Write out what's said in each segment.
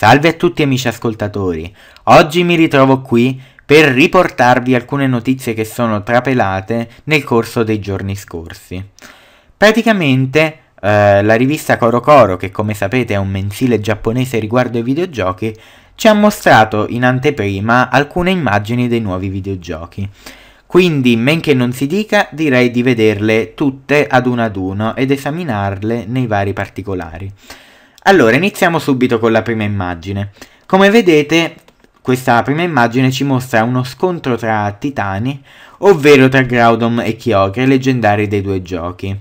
Salve a tutti amici ascoltatori, oggi mi ritrovo qui per riportarvi alcune notizie che sono trapelate nel corso dei giorni scorsi. Praticamente eh, la rivista Coro Coro, che come sapete è un mensile giapponese riguardo ai videogiochi, ci ha mostrato in anteprima alcune immagini dei nuovi videogiochi. Quindi, men che non si dica, direi di vederle tutte ad una ad uno ed esaminarle nei vari particolari. Allora, iniziamo subito con la prima immagine. Come vedete, questa prima immagine ci mostra uno scontro tra titani, ovvero tra Groudon e Kyogre, leggendari dei due giochi.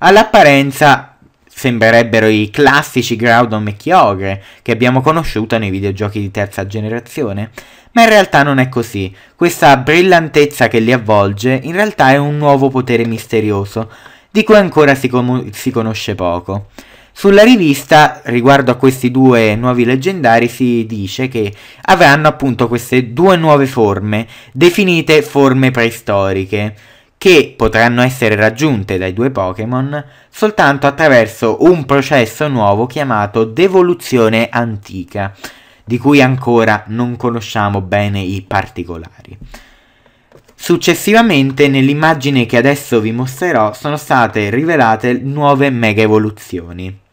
All'apparenza sembrerebbero i classici Groudon e Kyogre che abbiamo conosciuto nei videogiochi di terza generazione, ma in realtà non è così. Questa brillantezza che li avvolge in realtà è un nuovo potere misterioso, di cui ancora si, si conosce poco. Sulla rivista, riguardo a questi due nuovi leggendari, si dice che avranno appunto queste due nuove forme, definite forme preistoriche, che potranno essere raggiunte dai due Pokémon soltanto attraverso un processo nuovo chiamato devoluzione antica, di cui ancora non conosciamo bene i particolari. Successivamente, nell'immagine che adesso vi mostrerò, sono state rivelate nuove mega evoluzioni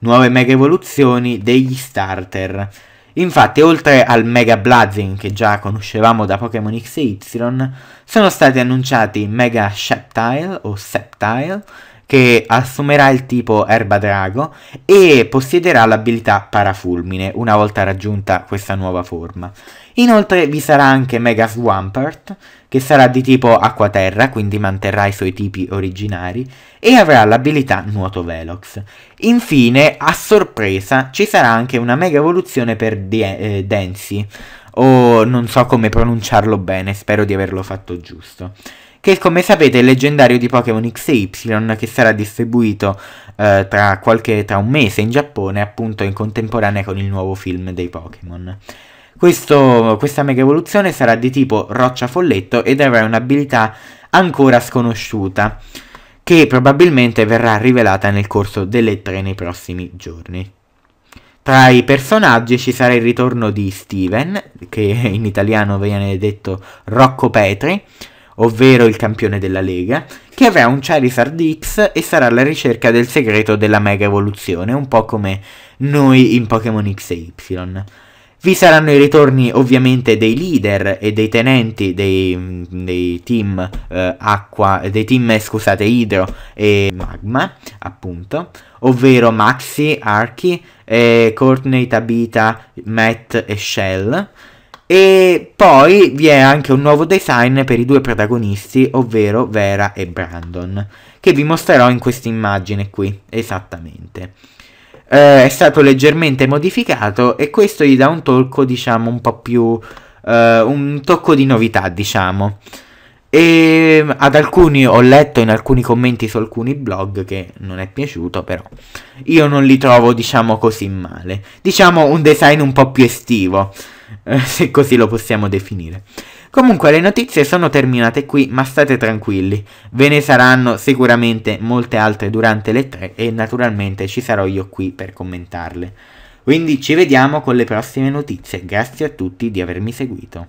nuove mega evoluzioni degli starter. Infatti, oltre al Mega Bloodzin che già conoscevamo da Pokémon X e Y, sono stati annunciati Mega Sceptile o Sceptile che assumerà il tipo Erba Drago e possiederà l'abilità Parafulmine una volta raggiunta questa nuova forma. Inoltre vi sarà anche Mega Swampert, che sarà di tipo acqua-terra, quindi manterrà i suoi tipi originari, e avrà l'abilità Nuoto Velox. Infine, a sorpresa, ci sarà anche una mega evoluzione per De- eh, Densi, o non so come pronunciarlo bene, spero di averlo fatto giusto che come sapete è il leggendario di Pokémon XY che sarà distribuito eh, tra, qualche, tra un mese in Giappone, appunto in contemporanea con il nuovo film dei Pokémon. questa mega evoluzione sarà di tipo roccia folletto ed avrà un'abilità ancora sconosciuta, che probabilmente verrà rivelata nel corso delle tre nei prossimi giorni. Tra i personaggi ci sarà il ritorno di Steven, che in italiano viene detto Rocco Petri, ovvero il campione della Lega, che avrà un Charizard X e sarà alla ricerca del segreto della mega evoluzione, un po' come noi in Pokémon X e Y. Vi saranno i ritorni ovviamente dei leader e dei tenenti dei, mm, dei team eh, acqua, dei team eh, scusate idro e magma appunto, ovvero Maxi, Archi, eh, Courtney, Tabita, Matt e Shell e poi vi è anche un nuovo design per i due protagonisti, ovvero Vera e Brandon, che vi mostrerò in questa immagine qui, esattamente. Eh, è stato leggermente modificato e questo gli dà un tocco, diciamo, un po' più... Eh, un tocco di novità, diciamo. E mm, ad alcuni ho letto in alcuni commenti su alcuni blog che non è piaciuto, però io non li trovo, diciamo, così male. Diciamo un design un po' più estivo. Eh, se così lo possiamo definire. Comunque le notizie sono terminate qui, ma state tranquilli, ve ne saranno sicuramente molte altre durante le tre e naturalmente ci sarò io qui per commentarle. Quindi ci vediamo con le prossime notizie, grazie a tutti di avermi seguito.